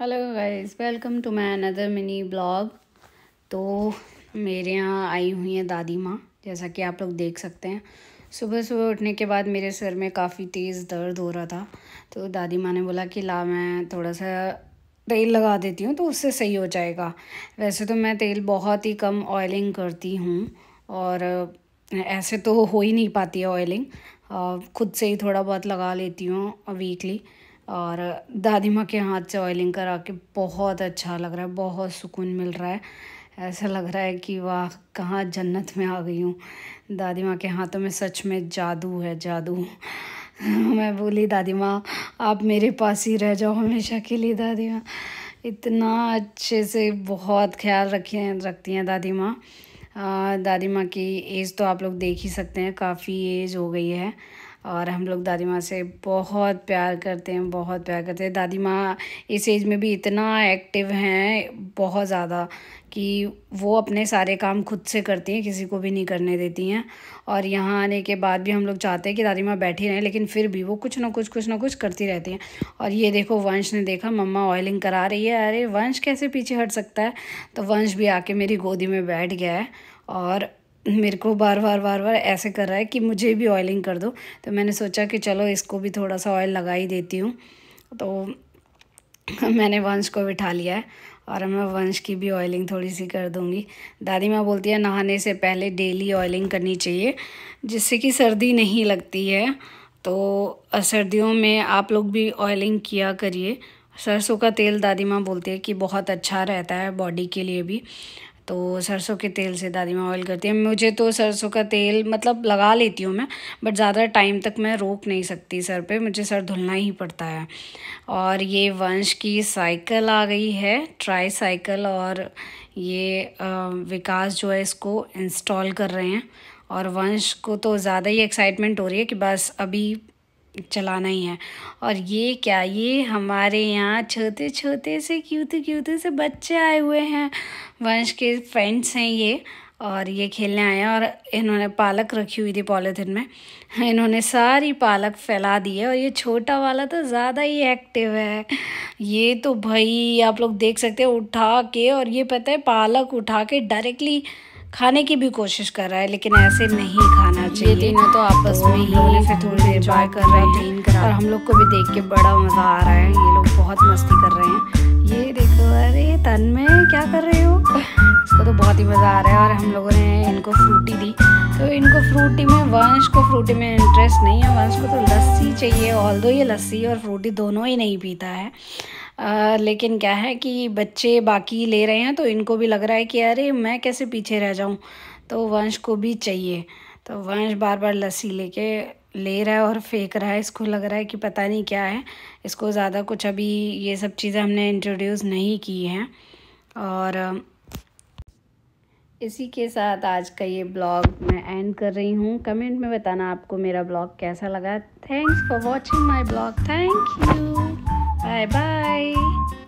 Hello guys welcome to my another mini blog तो मेरे यहाँ आई हुई हैं दादी माँ जैसा कि आप लोग देख सकते हैं सुबह सुबह उठने के बाद मेरे सर में काफ़ी तेज़ दर्द हो रहा था तो दादी माँ ने बोला कि ला मैं थोड़ा सा तेल लगा देती हूँ तो उससे सही हो जाएगा वैसे तो मैं तेल बहुत ही कम ऑयलिंग करती हूँ और ऐसे तो हो ही नहीं पाती है ऑयलिंग खुद से ही थोड़ा बहुत लगा लेती हूँ वीकली और दादी माँ के हाथ से ऑयलिंग करा के बहुत अच्छा लग रहा है बहुत सुकून मिल रहा है ऐसा लग रहा है कि वाह कहाँ जन्नत में आ गई हूँ दादी माँ के हाथों में सच में जादू है जादू मैं बोली दादी माँ आप मेरे पास ही रह जाओ हमेशा के लिए दादी माँ इतना अच्छे से बहुत ख्याल रखे रखती हैं दादी माँ दादी माँ की एज तो आप लोग देख ही सकते हैं काफ़ी एज हो गई है और हम लोग दादी माँ से बहुत प्यार करते हैं बहुत प्यार करते हैं दादी माँ इस एज में भी इतना एक्टिव हैं बहुत ज़्यादा कि वो अपने सारे काम खुद से करती हैं किसी को भी नहीं करने देती हैं और यहाँ आने के बाद भी हम लोग चाहते हैं कि दादी माँ बैठी रहें लेकिन फिर भी वो कुछ ना कुछ कुछ ना कुछ करती रहती हैं और ये देखो वंश ने देखा मम्मा ऑयलिंग करा रही है अरे वंश कैसे पीछे हट सकता है तो वंश भी आके मेरी गोदी में बैठ गया है और मेरे को बार बार बार बार ऐसे कर रहा है कि मुझे भी ऑयलिंग कर दो तो मैंने सोचा कि चलो इसको भी थोड़ा सा ऑयल लगा ही देती हूँ तो मैंने वंश को बिठा लिया है और मैं वंश की भी ऑयलिंग थोड़ी सी कर दूँगी दादी माँ बोलती है नहाने से पहले डेली ऑयलिंग करनी चाहिए जिससे कि सर्दी नहीं लगती है तो सर्दियों में आप लोग भी ऑयलिंग किया करिए सरसों का तेल दादी माँ बोलती है कि बहुत अच्छा रहता है बॉडी के लिए भी तो सरसों के तेल से दादी माँ ऑयल करती हैं मुझे तो सरसों का तेल मतलब लगा लेती हूँ मैं बट ज़्यादा टाइम तक मैं रोक नहीं सकती सर पे मुझे सर धुलना ही पड़ता है और ये वंश की साइकिल आ गई है ट्राई साइकिल और ये विकास जो है इसको इंस्टॉल कर रहे हैं और वंश को तो ज़्यादा ही एक्साइटमेंट हो रही है कि बस अभी चलाना ही है और ये क्या ये हमारे यहाँ छोटे छोटे से क्यूते क्यूते से बच्चे आए हुए हैं वंश के फ्रेंड्स हैं ये और ये खेलने आए हैं और इन्होंने पालक रखी हुई थी पॉलीथिन में इन्होंने सारी पालक फैला दी है और ये छोटा वाला तो ज़्यादा ही एक्टिव है ये तो भाई आप लोग देख सकते हैं उठा के और ये पता है पालक उठा के डायरेक्टली खाने की भी कोशिश कर रहा है लेकिन ऐसे नहीं खाना चाहिए ये तीनों तो आपस में ही से तो थोड़ी देर बाय कर रहे हैं और हम लोग को भी देख के बड़ा मज़ा आ रहा है ये लोग बहुत मस्ती कर रहे हैं ये देखो अरे तन में क्या कर रहे हो इसको तो बहुत ही मज़ा आ रहा है और हम लोगों ने इनको फ्रूटी दी तो इनको फ्रूटी में वंश को फ्रूटी में इंटरेस्ट नहीं है वंश को तो लस्सी चाहिए ऑल दो ये लस्सी और फ्रूटी दोनों ही नहीं पीता है आ, लेकिन क्या है कि बच्चे बाकी ले रहे हैं तो इनको भी लग रहा है कि अरे मैं कैसे पीछे रह जाऊँ तो वंश को भी चाहिए तो वंश बार बार लस्सी लेके ले रहा है और फेंक रहा है इसको लग रहा है कि पता नहीं क्या है इसको ज़्यादा कुछ अभी ये सब चीज़ें हमने इंट्रोड्यूस नहीं की हैं और इसी के साथ आज का ये ब्लॉग मैं एंड कर रही हूँ कमेंट में बताना आपको मेरा ब्लॉग कैसा लगा thanks for watching my blog thank you Bye bye.